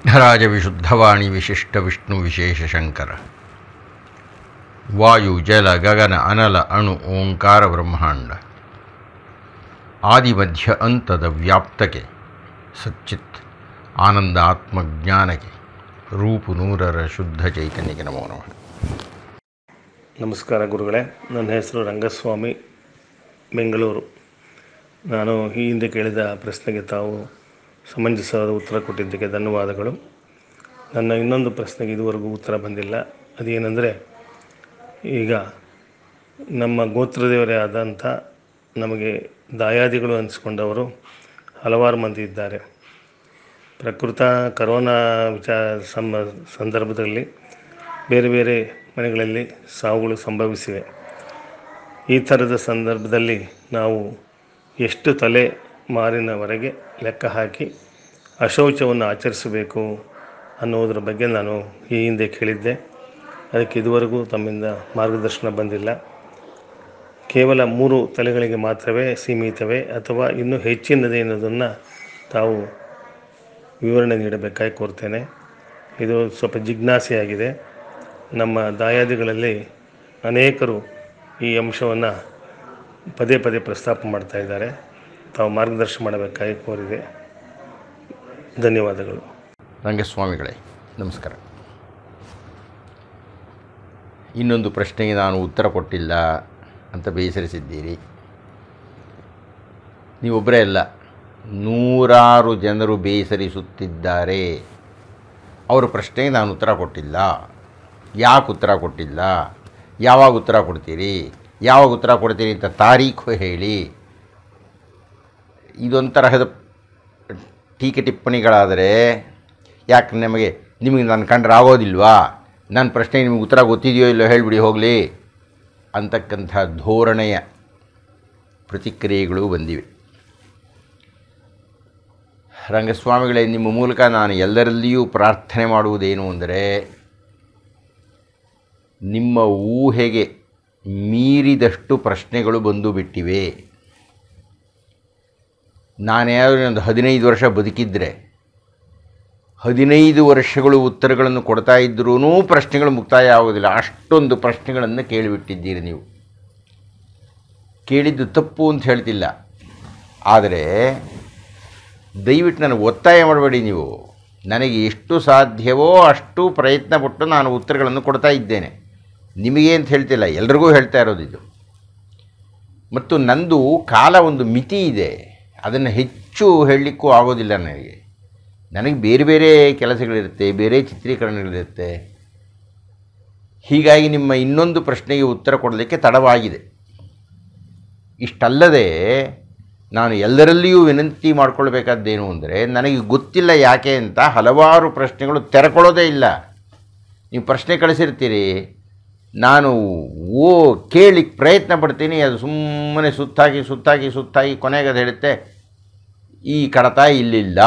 ವಿಘ್ನರಾಜ ವಿಶುದ್ಧವಾಣಿ ವಿಶಿಷ್ಟ ವಿಷ್ಣು ವಿಶೇಷ ಶಂಕರ ವಾಯು ಜಲ ಗಗನ ಅನಲ ಅಣು ಓಂಕಾರ ಬ್ರಹ್ಮಾಂಡ ಆದಿಮಧ್ಯ ಅಂತದ ವ್ಯಾಪ್ತಕ್ಕೆ ಸಚ್ಚಿತ್ ಆನಂದ ಆತ್ಮಜ್ಞಾನಕ್ಕೆ ರೂಪು ನೂರರ ಶುದ್ಧ ಚೈತನ್ಯಕ್ಕೆ ನಮೋ ನಮಃ ನಮಸ್ಕಾರ ಗುರುಗಳೇ ನನ್ನ ಹೆಸರು ರಂಗಸ್ವಾಮಿ ಬೆಂಗಳೂರು ನಾನು ಈ ಹಿಂದೆ ಕೇಳಿದ ಪ್ರಶ್ನೆಗೆ ತಾವು ಸಮಂಜಸವಾದ ಉತ್ತರ ಕೊಟ್ಟಿದ್ದಕ್ಕೆ ಧನ್ಯವಾದಗಳು ನನ್ನ ಇನ್ನೊಂದು ಪ್ರಶ್ನೆಗೆ ಇದುವರೆಗೂ ಉತ್ತರ ಬಂದಿಲ್ಲ ಅದೇನೆಂದರೆ ಈಗ ನಮ್ಮ ಗೋತ್ರದೇವರೇ ಆದಂಥ ನಮಗೆ ದಾಯಾದಿಗಳು ಅನಿಸ್ಕೊಂಡವರು ಹಲವಾರು ಮಂದಿ ಇದ್ದಾರೆ ಪ್ರಕೃತ ಕರೋನಾ ವಿಚಾರ ಸಮ ಸಂದರ್ಭದಲ್ಲಿ ಬೇರೆ ಬೇರೆ ಮನೆಗಳಲ್ಲಿ ಸಾವುಗಳು ಸಂಭವಿಸಿವೆ ಈ ಥರದ ಸಂದರ್ಭದಲ್ಲಿ ನಾವು ಎಷ್ಟು ತಲೆ ಮಾರಿನವರೆಗೆ ಲೆಕ್ಕ ಹಾಕಿ ಅಶೌಚವನ್ನು ಆಚರಿಸಬೇಕು ಅನ್ನೋದ್ರ ಬಗ್ಗೆ ನಾನು ಈ ಹಿಂದೆ ಕೇಳಿದ್ದೆ ಅದಕ್ಕೆ ಇದುವರೆಗೂ ತಮ್ಮಿಂದ ಮಾರ್ಗದರ್ಶನ ಬಂದಿಲ್ಲ ಕೇವಲ ಮೂರು ತಲೆಗಳಿಗೆ ಮಾತ್ರವೇ ಸೀಮಿತವೇ ಅಥವಾ ಇನ್ನೂ ಹೆಚ್ಚಿನದೇ ಅನ್ನೋದನ್ನು ತಾವು ವಿವರಣೆ ನೀಡಬೇಕಾಗಿ ಕೋರ್ತೇನೆ ಇದು ಸ್ವಲ್ಪ ಜಿಜ್ಞಾಸೆಯಾಗಿದೆ ನಮ್ಮ ದಾಯಾದಿಗಳಲ್ಲಿ ಅನೇಕರು ಈ ಅಂಶವನ್ನು ಪದೇ ಪದೇ ಪ್ರಸ್ತಾಪ ಮಾಡ್ತಾ ಇದ್ದಾರೆ ತಾವು ಮಾರ್ಗದರ್ಶನ ಮಾಡಬೇಕಾಗಿ ಕೋರಿದೆ ಧನ್ಯವಾದಗಳು ಸ್ವಾಮಿಗಳೇ ನಮಸ್ಕಾರ ಇನ್ನೊಂದು ಪ್ರಶ್ನೆಗೆ ನಾನು ಉತ್ತರ ಕೊಟ್ಟಿಲ್ಲ ಅಂತ ಬೇಸರಿಸಿದ್ದೀರಿ ನೀವೊಬ್ಬರೇ ಅಲ್ಲ ನೂರಾರು ಜನರು ಬೇಸರಿಸುತ್ತಿದ್ದಾರೆ ಅವರ ಪ್ರಶ್ನೆಗೆ ನಾನು ಉತ್ತರ ಕೊಟ್ಟಿಲ್ಲ ಯಾಕೆ ಉತ್ತರ ಕೊಟ್ಟಿಲ್ಲ ಯಾವಾಗ ಉತ್ತರ ಕೊಡ್ತೀರಿ ಯಾವಾಗ ಉತ್ತರ ಕೊಡ್ತೀರಿ ಅಂತ ತಾರೀಖು ಹೇಳಿ ಇದೊಂದು ತರಹದ ಟೀಕೆ ಟಿಪ್ಪಣಿಗಳಾದರೆ ಯಾಕೆ ನಮಗೆ ನಿಮಗೆ ನಾನು ಕಂಡ್ರೆ ಆಗೋದಿಲ್ವಾ ನನ್ನ ಪ್ರಶ್ನೆ ನಿಮಗೆ ಉತ್ತರ ಗೊತ್ತಿದೆಯೋ ಇಲ್ಲೋ ಹೇಳಿಬಿಡಿ ಹೋಗಲಿ ಅಂತಕ್ಕಂಥ ಧೋರಣೆಯ ಪ್ರತಿಕ್ರಿಯೆಗಳು ಬಂದಿವೆ ರಂಗಸ್ವಾಮಿಗಳೇ ನಿಮ್ಮ ಮೂಲಕ ನಾನು ಎಲ್ಲರಲ್ಲಿಯೂ ಪ್ರಾರ್ಥನೆ ಮಾಡುವುದೇನು ಅಂದರೆ ನಿಮ್ಮ ಊಹೆಗೆ ಮೀರಿದಷ್ಟು ಪ್ರಶ್ನೆಗಳು ಬಂದು ಬಿಟ್ಟಿವೆ ನಾನು ಒಂದು ಹದಿನೈದು ವರ್ಷ ಬದುಕಿದ್ದರೆ ಹದಿನೈದು ವರ್ಷಗಳು ಉತ್ತರಗಳನ್ನು ಕೊಡ್ತಾ ಇದ್ರೂ ಪ್ರಶ್ನೆಗಳು ಮುಕ್ತಾಯ ಆಗೋದಿಲ್ಲ ಅಷ್ಟೊಂದು ಪ್ರಶ್ನೆಗಳನ್ನು ಕೇಳಿಬಿಟ್ಟಿದ್ದೀರಿ ನೀವು ಕೇಳಿದ್ದು ತಪ್ಪು ಅಂತ ಹೇಳ್ತಿಲ್ಲ ಆದರೆ ದಯವಿಟ್ಟು ನನಗೆ ಒತ್ತಾಯ ಮಾಡಬೇಡಿ ನೀವು ನನಗೆ ಎಷ್ಟು ಸಾಧ್ಯವೋ ಅಷ್ಟು ಪ್ರಯತ್ನ ಪಟ್ಟು ನಾನು ಉತ್ತರಗಳನ್ನು ಕೊಡ್ತಾ ಇದ್ದೇನೆ ನಿಮಗೆ ಅಂತ ಹೇಳ್ತಿಲ್ಲ ಎಲ್ರಿಗೂ ಹೇಳ್ತಾ ಇರೋದಿದು ಮತ್ತು ನಂದು ಕಾಲ ಒಂದು ಮಿತಿ ಇದೆ ಅದನ್ನು ಹೆಚ್ಚು ಹೇಳಲಿಕ್ಕೂ ಆಗೋದಿಲ್ಲ ನನಗೆ ನನಗೆ ಬೇರೆ ಬೇರೆ ಕೆಲಸಗಳಿರುತ್ತೆ ಬೇರೆ ಚಿತ್ರೀಕರಣಗಳಿರುತ್ತೆ ಹೀಗಾಗಿ ನಿಮ್ಮ ಇನ್ನೊಂದು ಪ್ರಶ್ನೆಗೆ ಉತ್ತರ ಕೊಡಲಿಕ್ಕೆ ತಡವಾಗಿದೆ ಇಷ್ಟಲ್ಲದೆ ನಾನು ಎಲ್ಲರಲ್ಲಿಯೂ ವಿನಂತಿ ಮಾಡಿಕೊಳ್ಬೇಕಾದ್ದೇನು ಅಂದರೆ ನನಗೆ ಗೊತ್ತಿಲ್ಲ ಯಾಕೆ ಅಂತ ಹಲವಾರು ಪ್ರಶ್ನೆಗಳು ತೆರಕೊಳ್ಳೋದೇ ಇಲ್ಲ ನೀವು ಪ್ರಶ್ನೆ ಕಳಿಸಿರ್ತೀರಿ ನಾನು ಓ ಕೇಳಿಕ್ಕೆ ಪ್ರಯತ್ನ ಪಡ್ತೀನಿ ಅದು ಸುಮ್ಮನೆ ಸುತ್ತಾಗಿ ಸುತ್ತಾಗಿ ಸುತ್ತಾಗಿ ಕೊನೆಗೆ ಅದು ಹೇಳುತ್ತೆ ಈ ಕಡತ ಇಲ್ಲಿಲ್ಲ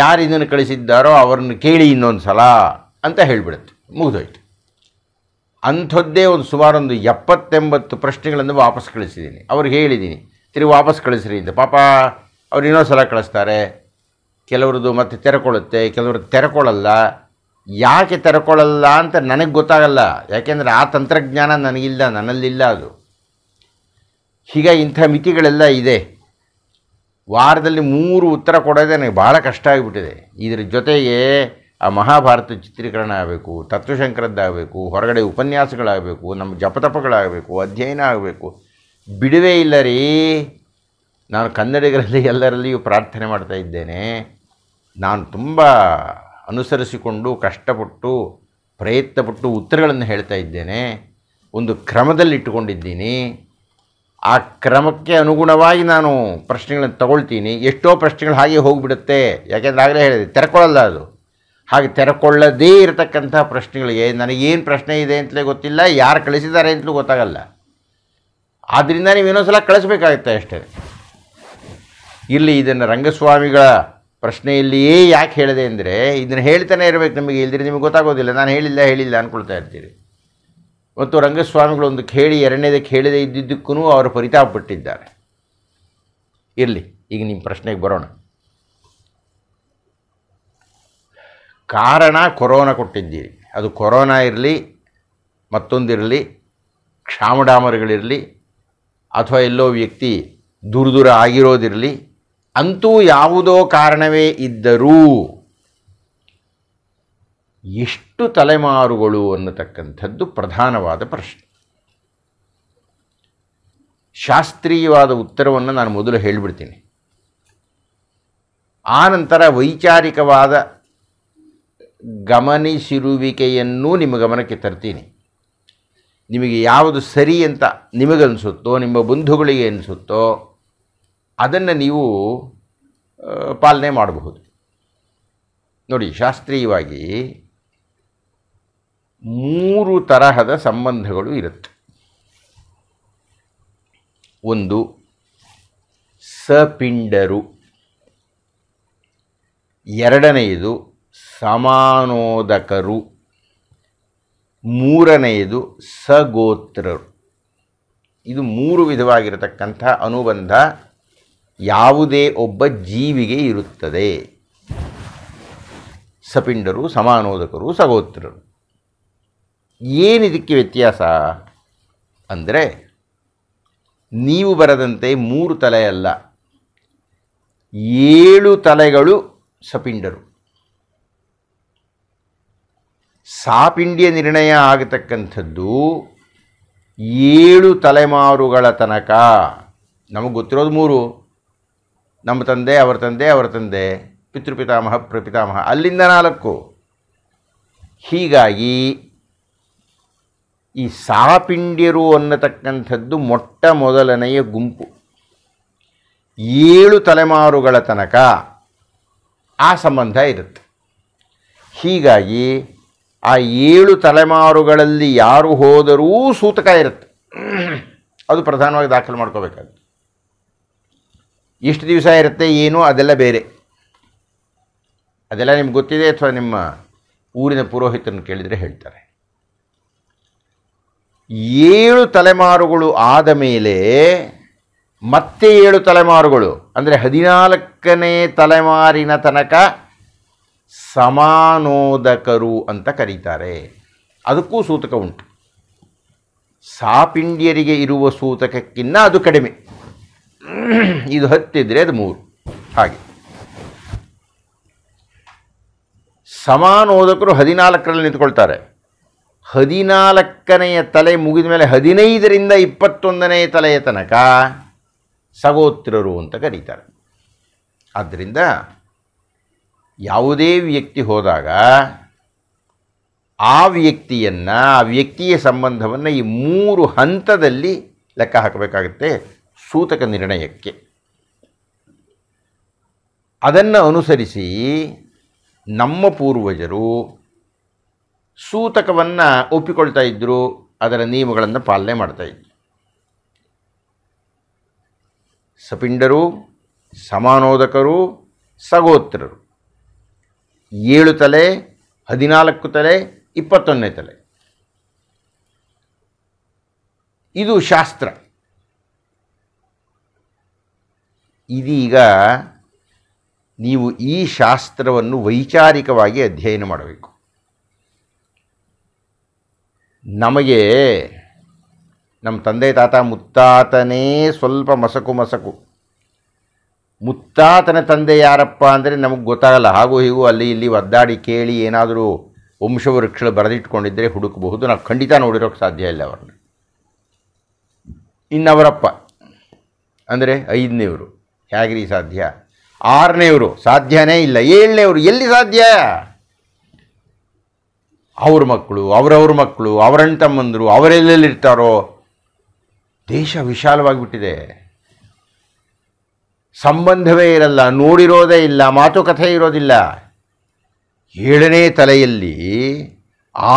ಯಾರು ಇದನ್ನು ಕಳಿಸಿದ್ದಾರೋ ಅವ್ರನ್ನ ಕೇಳಿ ಇನ್ನೊಂದು ಸಲ ಅಂತ ಹೇಳಿಬಿಡುತ್ತೆ ಮುಗಿದೋಯ್ತು ಅಂಥದ್ದೇ ಒಂದು ಸುಮಾರೊಂದು ಎಪ್ಪತ್ತೆಂಬತ್ತು ಪ್ರಶ್ನೆಗಳನ್ನು ವಾಪಸ್ ಕಳಿಸಿದ್ದೀನಿ ಅವ್ರಿಗೆ ಹೇಳಿದ್ದೀನಿ ತಿರುಗಿ ವಾಪಸ್ ಕಳಿಸ್ರಿ ಅಂತ ಪಾಪ ಅವ್ರು ಇನ್ನೊಂದು ಸಲ ಕಳಿಸ್ತಾರೆ ಕೆಲವ್ರದ್ದು ಮತ್ತೆ ತೆರಕೊಳ್ಳುತ್ತೆ ಕೆಲವ್ರದ್ದು ತೆರೆಕೊಳ್ಳಲ್ಲ ಯಾಕೆ ತರಕೊಳ್ಳಲ್ಲ ಅಂತ ನನಗೆ ಗೊತ್ತಾಗಲ್ಲ ಯಾಕೆಂದರೆ ಆ ತಂತ್ರಜ್ಞಾನ ನನಗಿಲ್ಲ ನನ್ನಲ್ಲಿಲ್ಲ ಅದು ಹೀಗೆ ಇಂಥ ಮಿತಿಗಳೆಲ್ಲ ಇದೆ ವಾರದಲ್ಲಿ ಮೂರು ಉತ್ತರ ಕೊಡೋದೇ ನನಗೆ ಭಾಳ ಕಷ್ಟ ಆಗಿಬಿಟ್ಟಿದೆ ಇದರ ಜೊತೆಗೆ ಆ ಮಹಾಭಾರತ ಚಿತ್ರೀಕರಣ ಆಗಬೇಕು ತತ್ವಶಂಕರದ್ದಾಗಬೇಕು ಹೊರಗಡೆ ಉಪನ್ಯಾಸಗಳಾಗಬೇಕು ನಮ್ಮ ಜಪತಪಗಳಾಗಬೇಕು ಅಧ್ಯಯನ ಆಗಬೇಕು ಬಿಡುವೆ ಇಲ್ಲ ರೀ ನಾನು ಕನ್ನಡಿಗರಲ್ಲಿ ಎಲ್ಲರಲ್ಲಿಯೂ ಪ್ರಾರ್ಥನೆ ಮಾಡ್ತಾ ಇದ್ದೇನೆ ನಾನು ತುಂಬ ಅನುಸರಿಸಿಕೊಂಡು ಕಷ್ಟಪಟ್ಟು ಪ್ರಯತ್ನಪಟ್ಟು ಉತ್ತರಗಳನ್ನು ಹೇಳ್ತಾ ಇದ್ದೇನೆ ಒಂದು ಕ್ರಮದಲ್ಲಿಟ್ಟುಕೊಂಡಿದ್ದೀನಿ ಆ ಕ್ರಮಕ್ಕೆ ಅನುಗುಣವಾಗಿ ನಾನು ಪ್ರಶ್ನೆಗಳನ್ನು ತಗೊಳ್ತೀನಿ ಎಷ್ಟೋ ಪ್ರಶ್ನೆಗಳು ಹಾಗೆ ಹೋಗಿಬಿಡುತ್ತೆ ಯಾಕೆಂದ್ರೆ ಆಗಲೇ ಹೇಳಿದೆ ತೆರಕೊಳ್ಳಲ್ಲ ಅದು ಹಾಗೆ ತೆರಕೊಳ್ಳದೇ ಇರತಕ್ಕಂಥ ಪ್ರಶ್ನೆಗಳಿಗೆ ನನಗೇನು ಪ್ರಶ್ನೆ ಇದೆ ಅಂತಲೇ ಗೊತ್ತಿಲ್ಲ ಯಾರು ಕಳಿಸಿದ್ದಾರೆ ಅಂತಲೂ ಗೊತ್ತಾಗಲ್ಲ ಆದ್ದರಿಂದ ನೀವು ಇನ್ನೊಂದು ಸಲ ಕಳಿಸ್ಬೇಕಾಗುತ್ತೆ ಅಷ್ಟೇ ಇಲ್ಲಿ ಇದನ್ನು ರಂಗಸ್ವಾಮಿಗಳ ಪ್ರಶ್ನೆಯಲ್ಲಿಯೇ ಯಾಕೆ ಹೇಳಿದೆ ಅಂದರೆ ಇದನ್ನು ಹೇಳ್ತಾನೆ ಇರಬೇಕು ನಮಗೆ ಇಲ್ದಿರಿ ನಿಮಗೆ ಗೊತ್ತಾಗೋದಿಲ್ಲ ನಾನು ಹೇಳಿಲ್ಲ ಹೇಳಿಲ್ಲ ಅಂದ್ಕೊಳ್ತಾ ಇರ್ತೀರಿ ಮತ್ತು ರಂಗಸ್ವಾಮಿಗಳು ಒಂದು ಕೇಳಿ ಎರಡನೇದಕ್ಕೆ ಹೇಳಿದೆ ಇದ್ದಿದ್ದಕ್ಕೂ ಅವರು ಪರಿತಾಪಪಟ್ಟಿದ್ದಾರೆ ಇರಲಿ ಈಗ ನಿಮ್ಮ ಪ್ರಶ್ನೆಗೆ ಬರೋಣ ಕಾರಣ ಕೊರೋನಾ ಕೊಟ್ಟಿದ್ದೀರಿ ಅದು ಕೊರೋನಾ ಇರಲಿ ಮತ್ತೊಂದಿರಲಿ ಕ್ಷಾಮಡಾಮರಗಳಿರಲಿ ಅಥವಾ ಎಲ್ಲೋ ವ್ಯಕ್ತಿ ದೂರ ದೂರ ಆಗಿರೋದಿರಲಿ ಅಂತೂ ಯಾವುದೋ ಕಾರಣವೇ ಇದ್ದರೂ ಎಷ್ಟು ತಲೆಮಾರುಗಳು ಅನ್ನತಕ್ಕಂಥದ್ದು ಪ್ರಧಾನವಾದ ಪ್ರಶ್ನೆ ಶಾಸ್ತ್ರೀಯವಾದ ಉತ್ತರವನ್ನು ನಾನು ಮೊದಲು ಹೇಳಿಬಿಡ್ತೀನಿ ನಂತರ ವೈಚಾರಿಕವಾದ ಗಮನಿಸಿರುವಿಕೆಯನ್ನೂ ನಿಮ್ಮ ಗಮನಕ್ಕೆ ತರ್ತೀನಿ ನಿಮಗೆ ಯಾವುದು ಸರಿ ಅಂತ ನಿಮಗನಿಸುತ್ತೋ ನಿಮ್ಮ ಬಂಧುಗಳಿಗೆ ಅನಿಸುತ್ತೋ ಅದನ್ನು ನೀವು ಪಾಲನೆ ಮಾಡಬಹುದು ನೋಡಿ ಶಾಸ್ತ್ರೀಯವಾಗಿ ಮೂರು ತರಹದ ಸಂಬಂಧಗಳು ಇರುತ್ತೆ ಒಂದು ಸಪಿಂಡರು ಎರಡನೆಯದು ಸಮಾನೋದಕರು ಮೂರನೆಯದು ಸಗೋತ್ರರು ಇದು ಮೂರು ವಿಧವಾಗಿರತಕ್ಕಂಥ ಅನುಬಂಧ ಯಾವುದೇ ಒಬ್ಬ ಜೀವಿಗೆ ಇರುತ್ತದೆ ಸಪಿಂಡರು ಸಮಾನೋದಕರು ಸಗೋತ್ರರು ಏನಿದಕ್ಕೆ ವ್ಯತ್ಯಾಸ ಅಂದರೆ ನೀವು ಬರದಂತೆ ಮೂರು ತಲೆಯಲ್ಲ ಏಳು ತಲೆಗಳು ಸಪಿಂಡರು ಸಾಪಿಂಡಿಯ ನಿರ್ಣಯ ಆಗತಕ್ಕಂಥದ್ದು ಏಳು ತಲೆಮಾರುಗಳ ತನಕ ನಮಗೆ ಗೊತ್ತಿರೋದು ಮೂರು ನಮ್ಮ ತಂದೆ ಅವರ ತಂದೆ ಅವರ ತಂದೆ ಪಿತೃಪಿತಾಮಹ ಪ್ರಪಿತಾಮಹ ಅಲ್ಲಿಂದ ನಾಲ್ಕು ಹೀಗಾಗಿ ಈ ಸಾಪಿಂಡ್ಯರು ಅನ್ನತಕ್ಕಂಥದ್ದು ಮೊಟ್ಟ ಮೊದಲನೆಯ ಗುಂಪು ಏಳು ತಲೆಮಾರುಗಳ ತನಕ ಆ ಸಂಬಂಧ ಇರುತ್ತೆ ಹೀಗಾಗಿ ಆ ಏಳು ತಲೆಮಾರುಗಳಲ್ಲಿ ಯಾರು ಹೋದರೂ ಸೂತಕ ಇರುತ್ತೆ ಅದು ಪ್ರಧಾನವಾಗಿ ದಾಖಲು ಮಾಡ್ಕೋಬೇಕಾಗುತ್ತೆ ಇಷ್ಟು ದಿವಸ ಇರುತ್ತೆ ಏನು ಅದೆಲ್ಲ ಬೇರೆ ಅದೆಲ್ಲ ನಿಮ್ಗೆ ಗೊತ್ತಿದೆ ಅಥವಾ ನಿಮ್ಮ ಊರಿನ ಪುರೋಹಿತರನ್ನು ಕೇಳಿದರೆ ಹೇಳ್ತಾರೆ ಏಳು ತಲೆಮಾರುಗಳು ಆದ ಮೇಲೆ ಮತ್ತೆ ಏಳು ತಲೆಮಾರುಗಳು ಅಂದರೆ ಹದಿನಾಲ್ಕನೇ ತಲೆಮಾರಿನ ತನಕ ಸಮಾನೋದಕರು ಅಂತ ಕರೀತಾರೆ ಅದಕ್ಕೂ ಸೂತಕ ಉಂಟು ಸಾಪಿಂಡಿಯರಿಗೆ ಇರುವ ಸೂತಕಕ್ಕಿಂತ ಅದು ಕಡಿಮೆ ಇದು ಹತ್ತಿದ್ರೆ ಅದು ಮೂರು ಹಾಗೆ ಓದಕರು ಹದಿನಾಲ್ಕರಲ್ಲಿ ನಿಂತ್ಕೊಳ್ತಾರೆ ಹದಿನಾಲ್ಕನೆಯ ತಲೆ ಮುಗಿದ ಮೇಲೆ ಹದಿನೈದರಿಂದ ಇಪ್ಪತ್ತೊಂದನೆಯ ತಲೆಯ ತನಕ ಸಗೋತ್ರರು ಅಂತ ಕರೀತಾರೆ ಆದ್ದರಿಂದ ಯಾವುದೇ ವ್ಯಕ್ತಿ ಹೋದಾಗ ಆ ವ್ಯಕ್ತಿಯನ್ನು ಆ ವ್ಯಕ್ತಿಯ ಸಂಬಂಧವನ್ನು ಈ ಮೂರು ಹಂತದಲ್ಲಿ ಲೆಕ್ಕ ಹಾಕಬೇಕಾಗುತ್ತೆ ಸೂತಕ ನಿರ್ಣಯಕ್ಕೆ ಅದನ್ನು ಅನುಸರಿಸಿ ನಮ್ಮ ಪೂರ್ವಜರು ಸೂತಕವನ್ನು ಒಪ್ಪಿಕೊಳ್ತಾ ಇದ್ದರು ಅದರ ನಿಯಮಗಳನ್ನು ಪಾಲನೆ ಮಾಡ್ತಾ ಇದ್ದರು ಸಪಿಂಡರು ಸಮಾನೋದಕರು ಸಗೋತ್ರರು ಏಳು ತಲೆ ಹದಿನಾಲ್ಕು ತಲೆ ಇಪ್ಪತ್ತೊಂದನೇ ತಲೆ ಇದು ಶಾಸ್ತ್ರ ಇದೀಗ ನೀವು ಈ ಶಾಸ್ತ್ರವನ್ನು ವೈಚಾರಿಕವಾಗಿ ಅಧ್ಯಯನ ಮಾಡಬೇಕು ನಮಗೆ ನಮ್ಮ ತಂದೆ ತಾತ ಮುತ್ತಾತನೇ ಸ್ವಲ್ಪ ಮಸಕು ಮಸಕು ಮುತ್ತಾತನ ತಂದೆ ಯಾರಪ್ಪ ಅಂದರೆ ನಮಗೆ ಗೊತ್ತಾಗಲ್ಲ ಹಾಗೂ ಹೀಗೂ ಅಲ್ಲಿ ಇಲ್ಲಿ ಒದ್ದಾಡಿ ಕೇಳಿ ಏನಾದರೂ ವಂಶವೃಕ್ಷಗಳು ಬರೆದಿಟ್ಕೊಂಡಿದ್ದರೆ ಹುಡುಕಬಹುದು ನಾವು ಖಂಡಿತ ನೋಡಿರೋಕ್ಕೆ ಸಾಧ್ಯ ಇಲ್ಲ ಅವ್ರನ್ನ ಇನ್ನವರಪ್ಪ ಅಂದರೆ ಐದನೇವರು ಹೇಗ್ರಿ ಸಾಧ್ಯ ಆರನೇವರು ಸಾಧ್ಯನೇ ಇಲ್ಲ ಏಳನೇವರು ಎಲ್ಲಿ ಸಾಧ್ಯ ಅವ್ರ ಮಕ್ಕಳು ಅವರವ್ರ ಮಕ್ಕಳು ಅವರಣ್ಣ ತಮ್ಮಂದರು ಅವರೆಲ್ಲೆಲ್ಲಿರ್ತಾರೋ ದೇಶ ವಿಶಾಲವಾಗಿಬಿಟ್ಟಿದೆ ಸಂಬಂಧವೇ ಇರಲ್ಲ ನೋಡಿರೋದೇ ಇಲ್ಲ ಮಾತುಕತೆ ಇರೋದಿಲ್ಲ ಏಳನೇ ತಲೆಯಲ್ಲಿ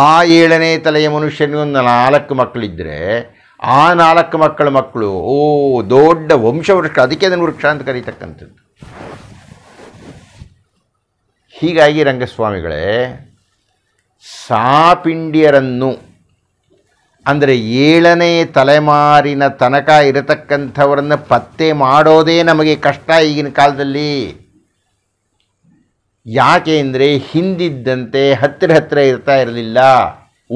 ಆ ಏಳನೇ ತಲೆಯ ಮನುಷ್ಯನಿಗೊಂದು ನಾಲ್ಕು ಮಕ್ಕಳಿದ್ದರೆ ಆ ನಾಲ್ಕು ಮಕ್ಕಳ ಮಕ್ಕಳು ಓ ದೊಡ್ಡ ವಂಶವೃಕ್ಷ ಅದಕ್ಕೆ ಅದನ್ನು ವೃಕ್ಷ ಅಂತ ಕರೀತಕ್ಕಂಥದ್ದು ಹೀಗಾಗಿ ರಂಗಸ್ವಾಮಿಗಳೇ ಸಾಪಿಂಡಿಯರನ್ನು ಅಂದರೆ ಏಳನೇ ತಲೆಮಾರಿನ ತನಕ ಇರತಕ್ಕಂಥವರನ್ನು ಪತ್ತೆ ಮಾಡೋದೇ ನಮಗೆ ಕಷ್ಟ ಈಗಿನ ಕಾಲದಲ್ಲಿ ಯಾಕೆ ಅಂದರೆ ಹಿಂದಿದ್ದಂತೆ ಹತ್ತಿರ ಹತ್ತಿರ ಇರ್ತಾ ಇರಲಿಲ್ಲ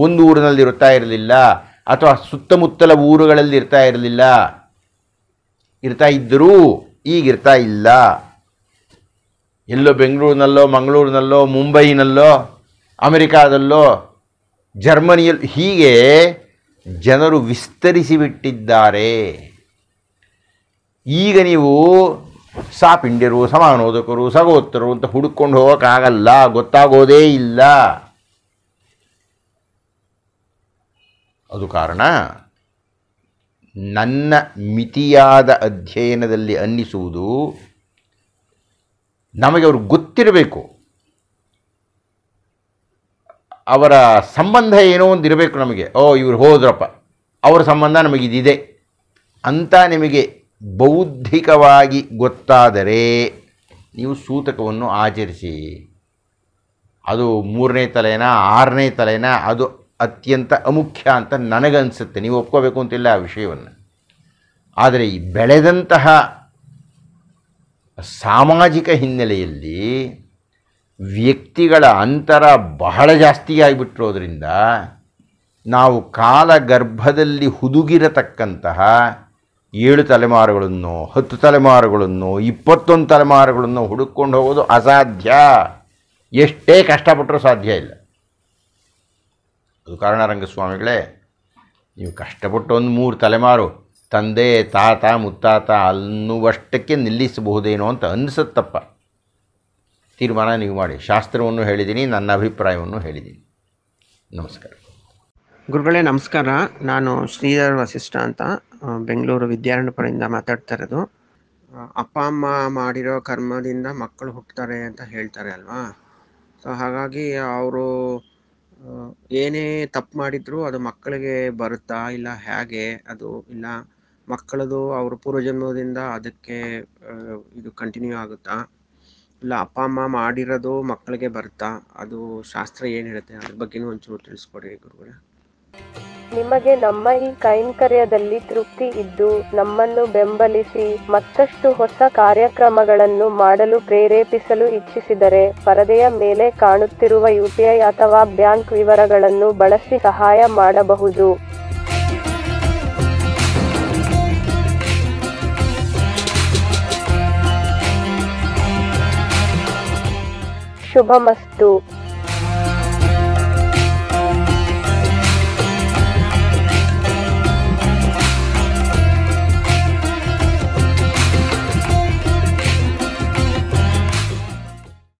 ಒಂದು ಊರಿನಲ್ಲಿ ಇರ್ತಾ ಇರಲಿಲ್ಲ ಅಥವಾ ಸುತ್ತಮುತ್ತಲ ಊರುಗಳಲ್ಲಿ ಇರ್ತಾ ಇರಲಿಲ್ಲ ಇರ್ತಾ ಇದ್ದರೂ ಈಗಿರ್ತಾ ಇಲ್ಲ ಎಲ್ಲೋ ಬೆಂಗಳೂರಿನಲ್ಲೋ ಮಂಗಳೂರಿನಲ್ಲೋ ಮುಂಬೈನಲ್ಲೋ ಅಮೆರಿಕಾದಲ್ಲೋ ಜರ್ಮನಿಯಲ್ಲಿ ಹೀಗೆ ಜನರು ವಿಸ್ತರಿಸಿಬಿಟ್ಟಿದ್ದಾರೆ ಈಗ ನೀವು ಸಾಪಿಂಡ್ಯರು ಸಮಾನೋದಕರು ಸಗೋತ್ತರು ಅಂತ ಹುಡುಕೊಂಡು ಹೋಗೋಕ್ಕಾಗಲ್ಲ ಗೊತ್ತಾಗೋದೇ ಇಲ್ಲ ಅದು ಕಾರಣ ನನ್ನ ಮಿತಿಯಾದ ಅಧ್ಯಯನದಲ್ಲಿ ಅನ್ನಿಸುವುದು ನಮಗೆ ಅವರು ಗೊತ್ತಿರಬೇಕು ಅವರ ಸಂಬಂಧ ಏನೋ ಒಂದು ಇರಬೇಕು ನಮಗೆ ಓ ಇವರು ಹೋದ್ರಪ್ಪ ಅವರ ಸಂಬಂಧ ನಮಗಿದಿದೆ ಅಂತ ನಿಮಗೆ ಬೌದ್ಧಿಕವಾಗಿ ಗೊತ್ತಾದರೆ ನೀವು ಸೂತಕವನ್ನು ಆಚರಿಸಿ ಅದು ಮೂರನೇ ತಲೆನ ಆರನೇ ತಲೆನಾ ಅದು ಅತ್ಯಂತ ಅಮುಖ್ಯ ಅಂತ ನನಗನ್ಸುತ್ತೆ ನೀವು ಒಪ್ಕೋಬೇಕು ಅಂತಿಲ್ಲ ಆ ವಿಷಯವನ್ನು ಆದರೆ ಈ ಬೆಳೆದಂತಹ ಸಾಮಾಜಿಕ ಹಿನ್ನೆಲೆಯಲ್ಲಿ ವ್ಯಕ್ತಿಗಳ ಅಂತರ ಬಹಳ ಜಾಸ್ತಿ ಆಗಿಬಿಟ್ಟಿರೋದ್ರಿಂದ ನಾವು ಕಾಲ ಗರ್ಭದಲ್ಲಿ ಹುದುಗಿರತಕ್ಕಂತಹ ಏಳು ತಲೆಮಾರುಗಳನ್ನು ಹತ್ತು ತಲೆಮಾರುಗಳನ್ನು ಇಪ್ಪತ್ತೊಂದು ತಲೆಮಾರುಗಳನ್ನು ಹುಡುಕೊಂಡು ಹೋಗೋದು ಅಸಾಧ್ಯ ಎಷ್ಟೇ ಕಷ್ಟಪಟ್ಟರೂ ಸಾಧ್ಯ ಇಲ್ಲ ಅದು ಸ್ವಾಮಿಗಳೇ ನೀವು ಕಷ್ಟಪಟ್ಟು ಒಂದು ಮೂರು ತಲೆಮಾರು ತಂದೆ ತಾತ ಮುತ್ತಾತ ಅನ್ನುವಷ್ಟಕ್ಕೆ ನಿಲ್ಲಿಸಬಹುದೇನೋ ಅಂತ ಅನ್ನಿಸುತ್ತಪ್ಪ ತೀರ್ಮಾನ ನೀವು ಮಾಡಿ ಶಾಸ್ತ್ರವನ್ನು ಹೇಳಿದ್ದೀನಿ ನನ್ನ ಅಭಿಪ್ರಾಯವನ್ನು ಹೇಳಿದ್ದೀನಿ ನಮಸ್ಕಾರ ಗುರುಗಳೇ ನಮಸ್ಕಾರ ನಾನು ಶ್ರೀಧರ್ ವಸಿಷ್ಠ ಅಂತ ಬೆಂಗಳೂರು ವಿದ್ಯಾರಣ್ಯಪುರದಿಂದ ಮಾತಾಡ್ತಾ ಇರೋದು ಅಪ್ಪ ಅಮ್ಮ ಮಾಡಿರೋ ಕರ್ಮದಿಂದ ಮಕ್ಕಳು ಹುಟ್ಟುತ್ತಾರೆ ಅಂತ ಹೇಳ್ತಾರೆ ಅಲ್ವಾ ಸೊ ಹಾಗಾಗಿ ಅವರು ಏನೇ ತಪ್ಪು ಮಾಡಿದ್ರು ಅದು ಮಕ್ಕಳಿಗೆ ಬರುತ್ತಾ ಇಲ್ಲ ಹೇಗೆ ಅದು ಇಲ್ಲ ಮಕ್ಕಳದು ಅವ್ರ ಪೂರ್ವಜನ್ಮದಿಂದ ಅದಕ್ಕೆ ಇದು ಕಂಟಿನ್ಯೂ ಆಗುತ್ತಾ ಇಲ್ಲ ಅಪ್ಪ ಅಮ್ಮ ಮಾಡಿರೋದು ಮಕ್ಕಳಿಗೆ ಬರುತ್ತಾ ಅದು ಶಾಸ್ತ್ರ ಏನು ಹೇಳುತ್ತೆ ಅದ್ರ ಬಗ್ಗೆನೂ ಒಂಚೂರು ತಿಳಿಸ್ಕೊಡಿ ಗುರುಗಳೇ ನಿಮಗೆ ನಮ್ಮ ಈ ಕೈಂಕರ್ಯದಲ್ಲಿ ತೃಪ್ತಿ ಇದ್ದು ನಮ್ಮನ್ನು ಬೆಂಬಲಿಸಿ ಮತ್ತಷ್ಟು ಹೊಸ ಕಾರ್ಯಕ್ರಮಗಳನ್ನು ಮಾಡಲು ಪ್ರೇರೇಪಿಸಲು ಇಚ್ಛಿಸಿದರೆ ಪರದೆಯ ಮೇಲೆ ಕಾಣುತ್ತಿರುವ ಯುಪಿಐ ಅಥವಾ ಬ್ಯಾಂಕ್ ವಿವರಗಳನ್ನು ಬಳಸಿ ಸಹಾಯ ಮಾಡಬಹುದು ಶುಭಮಸ್ತು